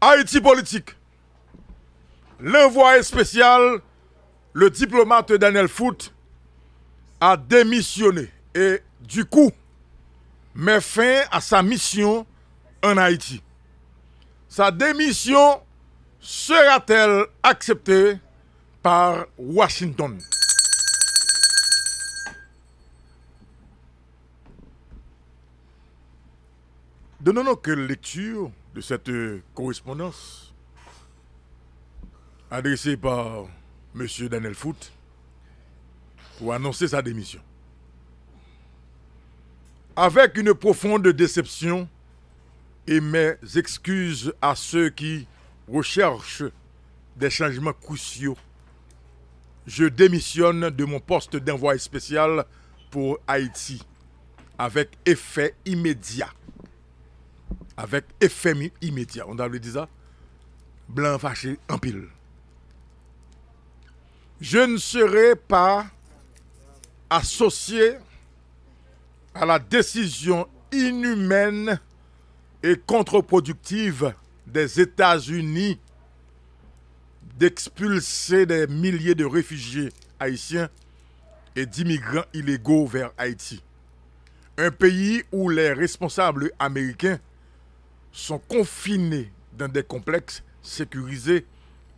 Haïti politique. L'envoyé spécial, le diplomate Daniel Foot, a démissionné et du coup met fin à sa mission en Haïti. Sa démission sera-t-elle acceptée par Washington Donnons-nous quelques lecture cette euh, correspondance adressée par M. Daniel Foote pour annoncer sa démission. Avec une profonde déception et mes excuses à ceux qui recherchent des changements cruciaux, je démissionne de mon poste d'envoyé spécial pour Haïti avec effet immédiat avec effet immédiat. On a le disa, ça. Blanc fâché en pile. Je ne serai pas associé à la décision inhumaine et contre-productive des États-Unis d'expulser des milliers de réfugiés haïtiens et d'immigrants illégaux vers Haïti. Un pays où les responsables américains sont confinés dans des complexes sécurisés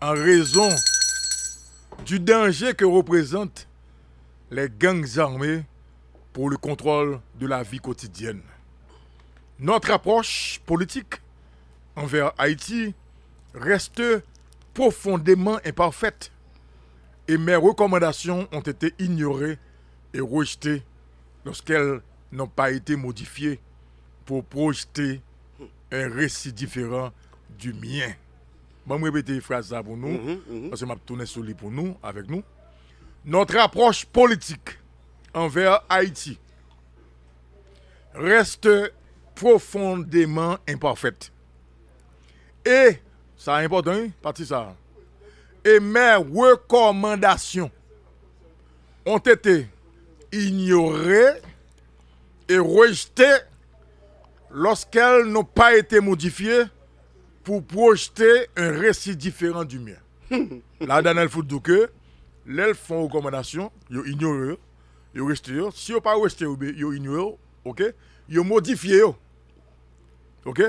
en raison du danger que représentent les gangs armés pour le contrôle de la vie quotidienne. Notre approche politique envers Haïti reste profondément imparfaite et mes recommandations ont été ignorées et rejetées lorsqu'elles n'ont pas été modifiées pour projeter un récit différent du mien. je vais répéter une phrase pour nous, mhm, mhm. parce que je vais tourner sur lui pour nous, avec nous. Notre approche politique envers Haïti reste profondément imparfaite. Et, ça est important, hein, parti ça. Et mes recommandations ont été ignorées et rejetées lorsqu'elles n'ont pas été modifiées pour projeter un récit différent du mien. Là, Daniel Foot, elles font recommandation, ils ignorent, ils restent. Si ils pas resté, ils ben, ignorent, ok? Ils modifient, ok?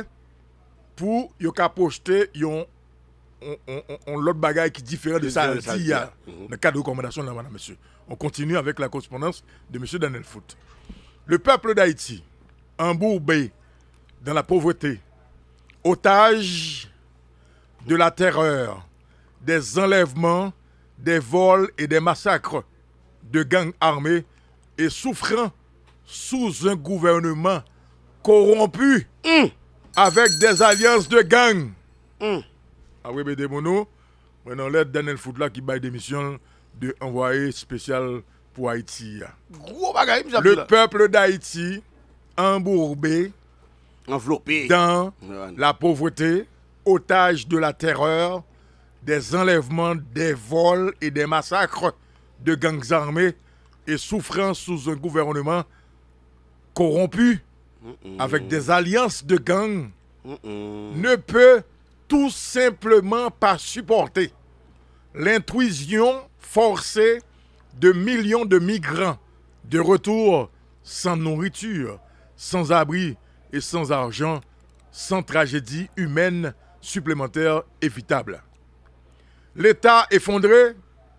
Pour projeter un on, l'autre bagage qui est différent de ça, il le cadre de recommandation, là, monsieur. On continue avec la correspondance de monsieur Daniel Foot. Le peuple d'Haïti, en bourbe dans la pauvreté, otage de la terreur, des enlèvements, des vols et des massacres de gangs armés et souffrant sous un gouvernement corrompu hmm. avec des alliances de gangs. Hmm. Ah oui, mais maintenant Foutla qui baille des de envoyé spécial pour Haïti. Ah. Le peuple d'Haïti, embourbé, dans la pauvreté, otage de la terreur, des enlèvements, des vols et des massacres de gangs armés et souffrant sous un gouvernement corrompu avec des alliances de gangs ne peut tout simplement pas supporter l'intrusion forcée de millions de migrants de retour sans nourriture, sans abri, et sans argent, sans tragédie humaine supplémentaire évitable. L'État effondré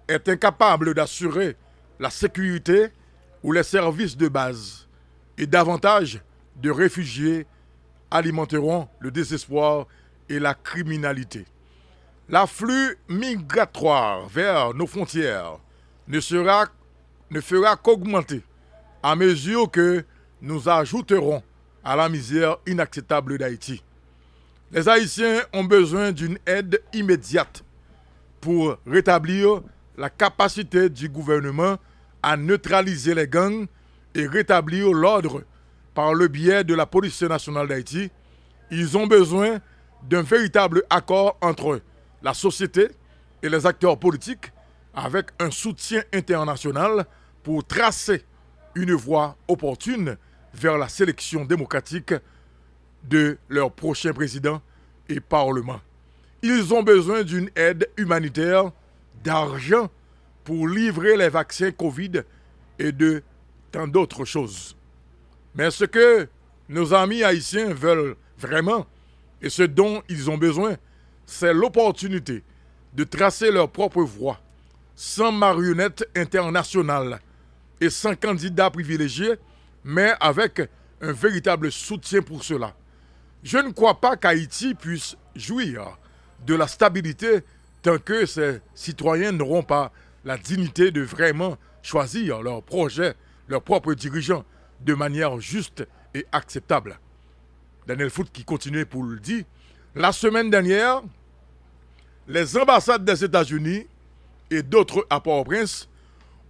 est incapable d'assurer la sécurité ou les services de base et davantage de réfugiés alimenteront le désespoir et la criminalité. L'afflux migratoire vers nos frontières ne, sera, ne fera qu'augmenter à mesure que nous ajouterons à la misère inacceptable d'Haïti. Les Haïtiens ont besoin d'une aide immédiate pour rétablir la capacité du gouvernement à neutraliser les gangs et rétablir l'ordre par le biais de la police nationale d'Haïti. Ils ont besoin d'un véritable accord entre la société et les acteurs politiques avec un soutien international pour tracer une voie opportune vers la sélection démocratique de leur prochain président et parlement. Ils ont besoin d'une aide humanitaire, d'argent pour livrer les vaccins Covid et de tant d'autres choses. Mais ce que nos amis haïtiens veulent vraiment et ce dont ils ont besoin, c'est l'opportunité de tracer leur propre voie, sans marionnette internationale et sans candidats privilégiés, mais avec un véritable soutien pour cela. Je ne crois pas qu'Haïti puisse jouir de la stabilité tant que ses citoyens n'auront pas la dignité de vraiment choisir leur projet, leurs propres dirigeants, de manière juste et acceptable. Daniel Foote, qui continuait pour le dire, la semaine dernière, les ambassades des États-Unis et d'autres à Port-au-Prince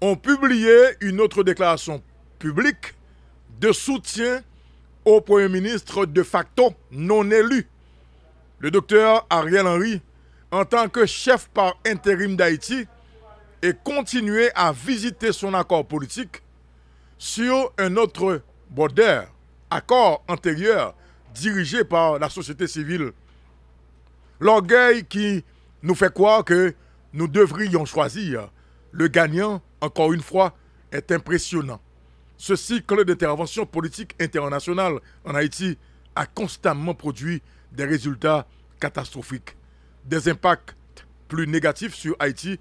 ont publié une autre déclaration publique de soutien au Premier ministre de facto non élu, le docteur Ariel Henry, en tant que chef par intérim d'Haïti, et continuer à visiter son accord politique sur un autre border, accord antérieur dirigé par la société civile. L'orgueil qui nous fait croire que nous devrions choisir le gagnant, encore une fois, est impressionnant ce cycle d'intervention politique internationale en Haïti a constamment produit des résultats catastrophiques. Des impacts plus négatifs sur Haïti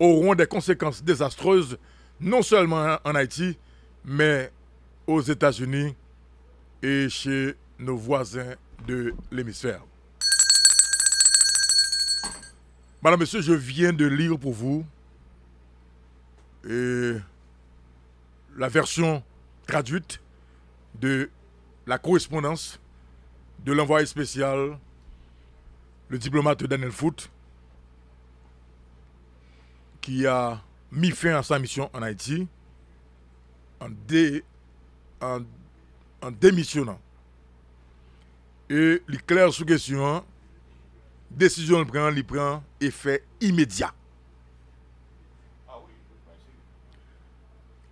auront des conséquences désastreuses non seulement en Haïti, mais aux États-Unis et chez nos voisins de l'hémisphère. Madame, Monsieur, je viens de lire pour vous et la version traduite de la correspondance de l'envoyé spécial, le diplomate Daniel Foot, qui a mis fin à sa mission en Haïti en, démissionnant. Et il clair sous question, décision de prend, il prend effet immédiat.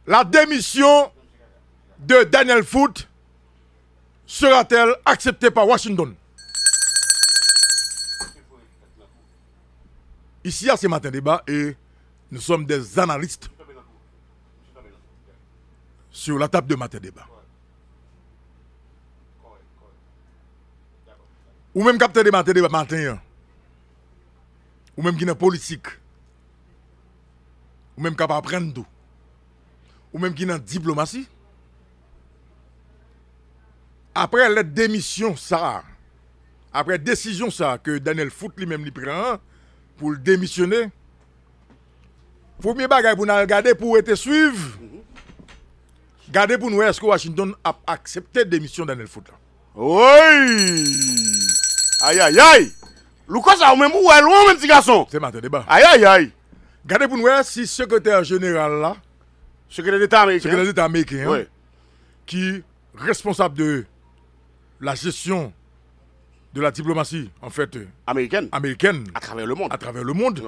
La démission de Daniel Foot sera-t-elle acceptée par Washington Ici, à ce matin débat, et nous sommes des analystes sur la table de matin débat. Ou même capteur de matin débat matin, hein. ou même qui n'est politique, ou même capable prendre tout ou même qui n'a dans diplomatie, après la démission, ça, après la décision ça, que Daniel Foot lui-même lui prend pour le démissionner, premier bagage pour nous regarder pour être suivre, Gardez pour nous, est-ce que Washington a accepté la démission de Daniel Foot Oui! Aïe aïe aïe! Lucas ou même ou elle, même petit garçon! C'est matin débat. Aïe aïe aïe! Gardez pour nous, si secrétaire général là, Secrétaire d'État américain. Secrétaire d'État américain. Qui responsable de la gestion de la diplomatie, en fait. Américaine. Américaine. À travers le monde. À travers le monde.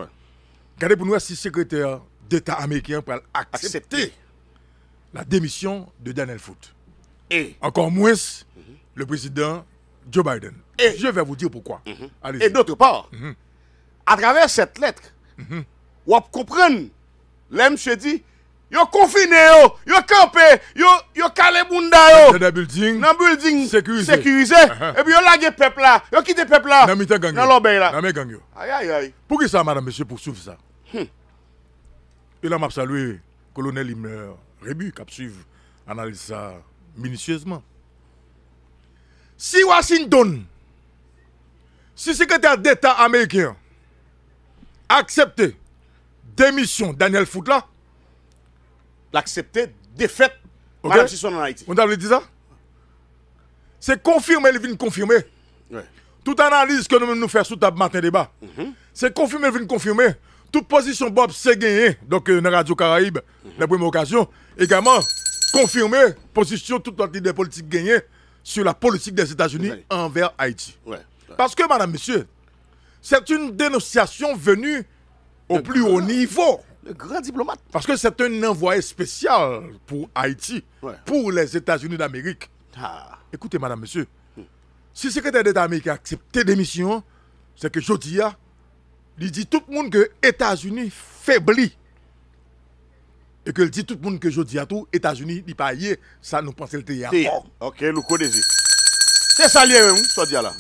pour nous si secrétaire d'État américain peut accepter, la démission de Daniel Foote. Et. Encore moins le président Joe Biden. Et. Je vais vous dire pourquoi. Mm-hmm. Et d'autre part, mm-hmm. à travers cette lettre, vous mm-hmm. comprenez l'homme se dit, Yo confiné yo, yo campé, yo yo calé yo. Dans building. Dans building sécurisé. sécurisé. Uh-huh. et puis yo lagué peuple là, yo quitté peuple là. Dans mitan gang. Dans là. Dans mes gang yo. Aïe aïe aïe. ça madame monsieur pour suivre ça hum. Et là m'a salué colonel Humeur, Rebu qui suivre analyse ça minutieusement. Si Washington si secrétaire d'État américain accepte, démission Daniel Foutla, l'accepter défaite okay. Madame en Haïti. On avez dit ça C'est confirmé, il vient confirmer. Toute analyse que nous nous faisons sous table matin débat, mhm. c'est confirmé, il vient confirmer. Toute position Bob s'est gagné, donc euh, Radio Caraïbe, mhm. la première occasion, également confirmer position toute notre des politiques gagnée sur la politique des États-Unis envers Haïti. Parce que, madame, monsieur, c'est une dénonciation venue au euh, plus haut euh, niveau. Le gran diplomat. Parce que c'est un envoyé spécial pour Haïti. Pour les Etats-Unis d'Amérique. Ah. Écoutez, madame, monsieur. Si le secrétaire d'Etat d'Amérique a accepté démission, c'est que j'au dis ya, il dit tout le monde que Etats-Unis faiblit. Et qu'il dit tout le monde que j'au dis ya tout, Etats-Unis n'est pas yé. Ça nous pense que c'est yé. Ok, l'ou kodezé. C'est sa lière ou? C'est sa lière la.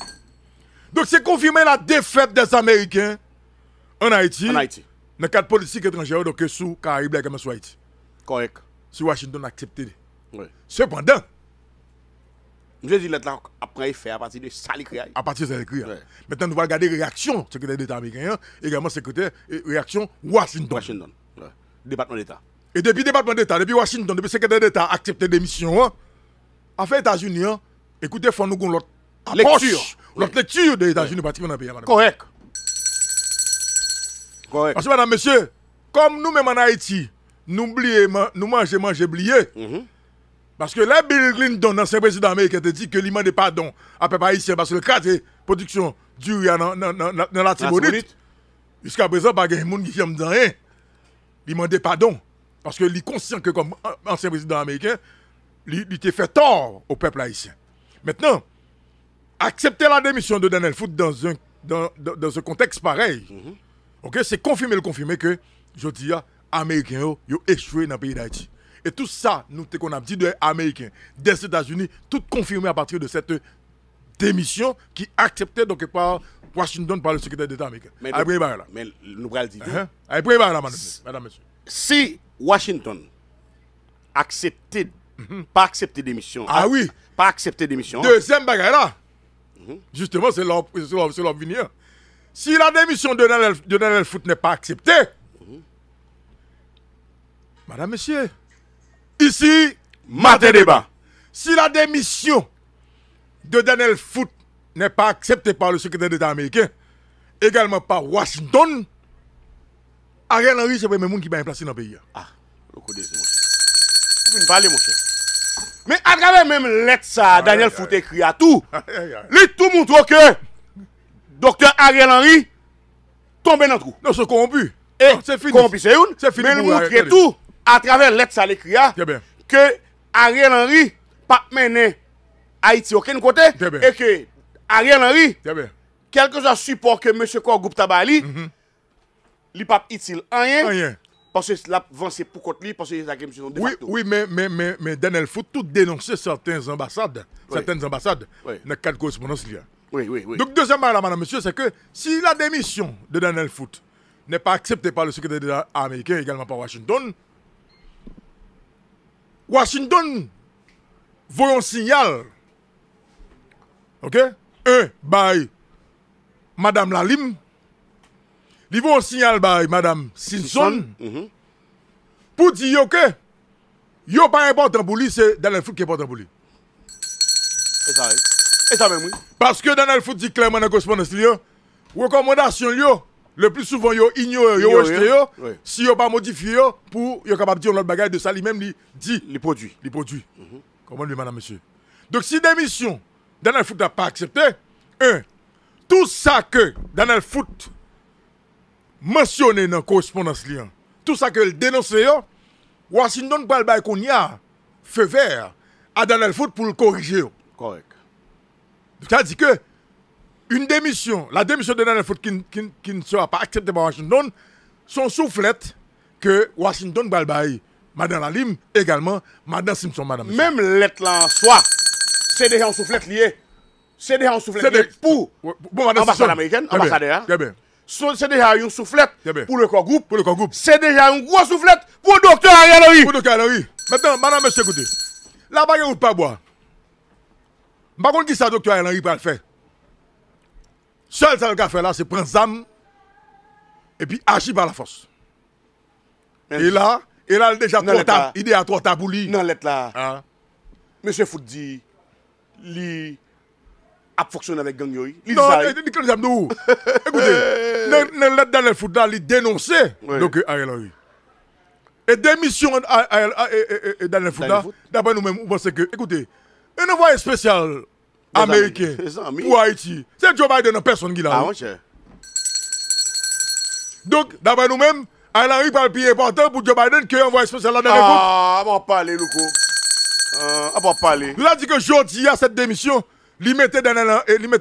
Donc c'est confirmer la défaite des Américains en Haïti. En Haïti. Dans quatre politiques étrangères donc sous Caraïbes et sur Correct. Si Washington accepte. Oui. Cependant, je dis là après fait à partir de ça l'écrit. À partir de ça l'écrit. Maintenant nous allons regarder réaction secrétaire d'État américain également secrétaire réaction Washington. Washington. Département d'État. Et depuis le département d'État, depuis Washington, depuis le secrétaire d'État accepté démission, hein, les États-Unis, hein, écoutez, faut nous l'autre lecture, l'autre lecture des États-Unis oui. particulièrement dans le pays. Correct. Parce que, madame, monsieur, comme nous-mêmes en Haïti, nous, nous mangeons, manger, mhm. Parce que là, Bill Clinton, l'ancien président américain, a dit que l'imam de pardon à peuple haïtien parce que le cas de production du riz dans la Tibonite, jusqu'à présent, il pas de monde qui aime dans rien. Il demande pardon. Parce qu'il est conscient que comme ancien président américain, il a fait tort au peuple haïtien. Maintenant, accepter la démission de Daniel Foote dans un, contexte pareil, mhm. Ok, c'est confirmé le confirmé que, je dis, Américains ont échoué dans le pays d'Haïti. Et tout ça, nous qu'on a dit des Américains, des États-Unis, tout confirmé à partir de cette démission qui acceptée donc par Washington par le secrétaire d'État américain. Mais, Après, nous, là. mais nous allons dire. Uh-huh. madame, monsieur. Si Washington acceptait, mm-hmm. pas accepté démission. Ah oui. Pas démission. Deuxième bagarre là. Mm-hmm. Justement, c'est leur, si la démission de Daniel, Foot n'est pas acceptée, Madame, Monsieur, ici, Martin débat. Si la démission de Daniel Foot n'est pas acceptée par le secrétaire d'État américain, également par Washington, Ariel Henry, c'est le premier monde qui va placer dans le pays. Ah, le coup de Vous parler, mon cher. Mais à travers même lettre, ça, Daniel Foot écrit à tout. Lui, tout montre que. Dokter Ariel Henry tombe nan trou. Non, se komopi. E komopi se yon. Men moutre tou a traver let sa lekria ke Ariel Henry pa mene Haiti o ken kote e ke Ariel Henry kelke za support ke M. Korgoub Tabali li pa itil anyen panse la vansi pou kote li panse yon ake msion de mato. Oui, oui, mais Daniel, faut tout dénoncer certains ambassades, certaines ambassades na kade correspondance li a. Oui, oui, oui. Donc, deuxième à madame, monsieur, c'est que si la démission de Daniel Foote n'est pas acceptée par le secrétaire d'État américain, également par Washington, Washington voit un signal. OK Un, by madame Lalim. Il vont un signal, par madame Simpson. Mhm. Pour dire que, n'y a pas important pour lui, c'est Daniel Foote qui est important pour lui. C'est ça, et ça même, oui. Parce que Daniel Foot dit clairement dans la correspondance, les recommandations, le plus souvent, ils ignorent, ils rejettent, si ils pas modifié pour être capable de dire l'autre bagage de ça, lui-même, dit. Les produits. Les produits. Mhm. Comment lui, madame, monsieur Donc, si démission, Daniel Foot n'a pas accepté, un, tout ça que Daniel Foot mentionné dans la correspondance, tout ça que le dénoncé, Washington, pas le bail vert, à Daniel Foot pour le corriger. Correct. C'est-à-dire que une démission, la démission de Daniel Foote qui, ne sera pas acceptée par Washington, son soufflette que Washington Balbay, Madame Lalim également, Madame Simpson, Madame. Même l'être là en soi, c'est déjà un soufflette lié. C'est déjà un soufflette lié pour l'ambassade américaine, ambassadeur. Hein. C'est déjà une soufflette pour le corps groupe. Pour le corps groupe. C'est déjà un gros soufflette pour le docteur Ariel Pour le docteur Maintenant, Madame, monsieur, écoutez. la bas ou pas boire. Par contre, qui ça, docteur Henry, va le faire Seul ça a fait là, c'est prendre ZAM et puis agir par la force. Et là, et là, déjà non, trop tard. Il est à trois taboulis. lui. Non, l'être là. Ah. Monsieur Fout dit, lui a fonctionné avec gang yoy. Non, il dit nous. Écoutez, dans l'être dans le foot là, il dénonçait donc euh, Ariel Henry. Et démission euh, euh, dans le foot là, d'après nous-mêmes, on pense que, écoutez, une voix spéciale américain pour Haïti. C'est Joe Biden, personne qui l'a. Ah, Donc, d'après nous-mêmes, Alain Henry parle plus important pour Joe Biden que envoie spécial dans Ah, on va parler, Louko. on ah, va parler. Nous a dit que y a cette démission, il mettait,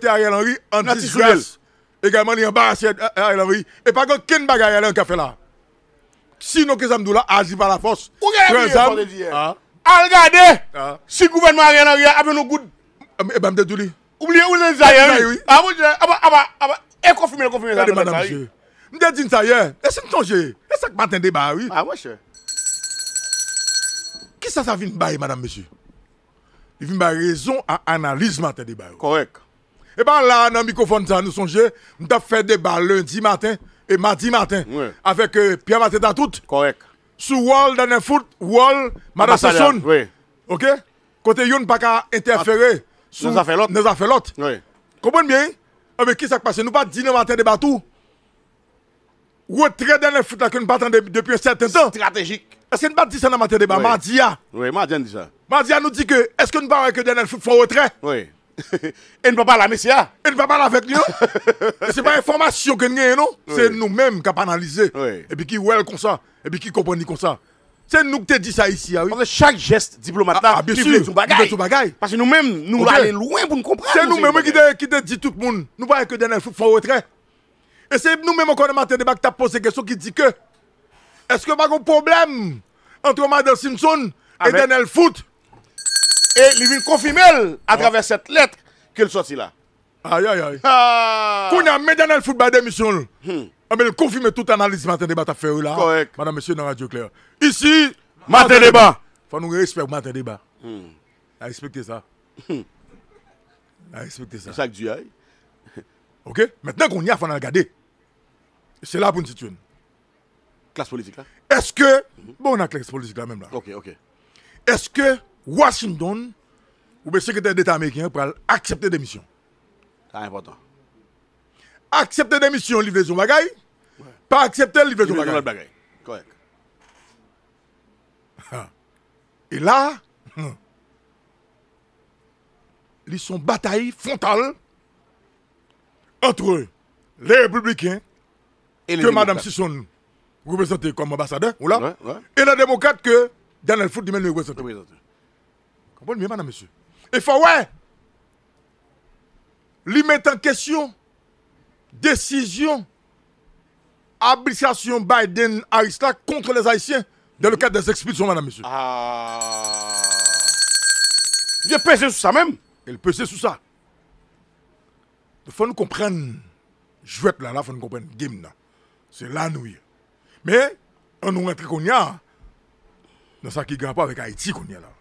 Ariel Henry en disgrâce. Également, il embarrassait euh, Ariel Henry. Et pas que Ken Bagay Alain qui a fait là. Sinon, que là, agit par la force. Où est-ce que Regardez, ah. si le gouvernement Ariel Henry a fait nos gouttes Ebam eh, ben, Oubliez où les aïeux. Ah, oui. oui. Et confirmez, confirmez. Regardez, madame, monsieur. Vous dit ça hier. Et eh, c'est ton jeu. Et eh, ce que m'attendait, débat, oui. Ah, monsieur... Qui ça, ça vient bailler, madame, monsieur? Il vient raison à analyse, matin débat. Correct. Et bien là, dans le microphone, ça nous songe, nous avons fait débat lundi matin et mardi matin avec euh, Pierre Maté Datout. Correct. Sous Wall, dans le foot, Wall, Madame Sasson. Oui. OK? Côté Youn, pas interférer ah l'autre. Nous avons fait l'autre. oui. Comprenez bien eh, Avec qui ça se passe Nous pas dîner matin de bateau. Retrait dans le foot là que nous battons depuis un certain temps. Stratégique. Est-ce que nous pas dit ça dans matin de débat Mardia. Oui, Mardia ah. dit ça. Mardia ah, nous dit que est-ce que nous pas que dans le foot faut retrait Oui. Et ne ah. pas parler avec Et ne pas parler avec ce c'est pas information que nous non. C'est nous-mêmes qui avons analysé. Et puis qui ouais comme ça. Et puis qui comprend comme ça. C'est nous qui te dit ça ici. Ah Parce que chaque geste diplomate Ah bien sûr, Parce que nous-mêmes, nous allons loin pour nous comprendre. C'est nous-mêmes qui te dit tout le monde. Nous voyons que Daniel Foot faut retrait. Et c'est nous-mêmes encore le matin de qui t'a posé question qui dit que est-ce que pas un problème entre Madame Simpson et Daniel Foot et il vient confirmer à ah. travers cette lettre qu'elle sortit là. Aïe aïe aïe. Ah. Qu'on a mis Daniel Foot la démission. Ame ah, l konfime tout analize Maten Deba ta ferou la. Korrekt. Madame M. Noradio Claire. Isi, Maten Deba. Fwa nou yon respek Maten Deba. A respekte sa. Hmm. Bon, a respekte sa. Sak duyay. Ok. Meten kon yon fwa nan gade. Se la pou yon sitwen. Klas politik la. Eske, bon nan klas politik la menm la. Ok, ok. Eske, Washington ou be sekretèr d'Etat Amerikien pral aksepte demisyon. Sa importan. Accepter démission, livraison sou Pas accepter livraison accepter, livre Et bagay. Hmm, ils sont ils sont entre les républicains et que Mme Sisson représentait comme ambassadeur, ou là, et la démocrate que Daniel Foot lui-même Vous Comprenez bien, madame, monsieur. Et faut ouais, lui mettre en question décision, habilitation Biden-Arista contre les Haïtiens dans le cadre des expulsions, madame, monsieur. Ah. Il a pesé sur ça même. Il pesait pesé sur ça. Il faut nous comprendre. Jouet là, il faut nous comprendre. Game là. C'est là nous. Mais, on nous rentre qu'on y a dans ça qui ne pas avec Haïti qu'on y a là.